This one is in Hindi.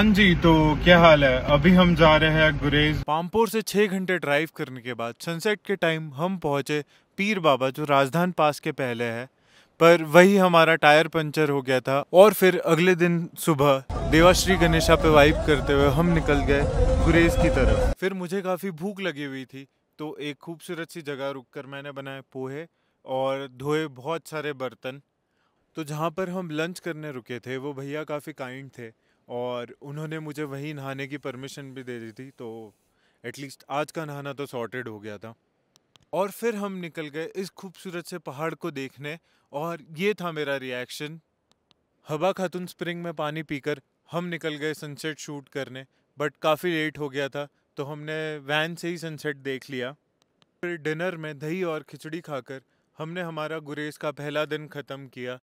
हाँ जी तो क्या हाल है अभी हम जा रहे हैं गुरेज पामपुर से छह घंटे ड्राइव करने के बाद सनसेट के टाइम हम पहुंचे पीर बाबा जो राजधान पास के पहले है पर वही हमारा टायर पंचर हो गया था और फिर अगले दिन सुबह देवाश्री गणेशा पे वाइप करते हुए हम निकल गए गुरेज की तरफ फिर मुझे काफ़ी भूख लगी हुई थी तो एक खूबसूरत सी जगह रुक कर मैंने बनाए पोहे और धोए बहुत सारे बर्तन तो जहाँ पर हम लंच करने रुके थे वो भैया काफ़ी काइंड थे और उन्होंने मुझे वहीं नहाने की परमिशन भी दे दी थी तो एटलीस्ट आज का नहाना तो सॉर्टेड हो गया था और फिर हम निकल गए इस खूबसूरत से पहाड़ को देखने और ये था मेरा रिएक्शन हवा खातून स्प्रिंग में पानी पीकर हम निकल गए सनसेट शूट करने बट काफ़ी लेट हो गया था तो हमने वैन से ही सनसेट देख लिया फिर डिनर में दही और खिचड़ी खाकर हमने हमारा गुरेज का पहला दिन ख़त्म किया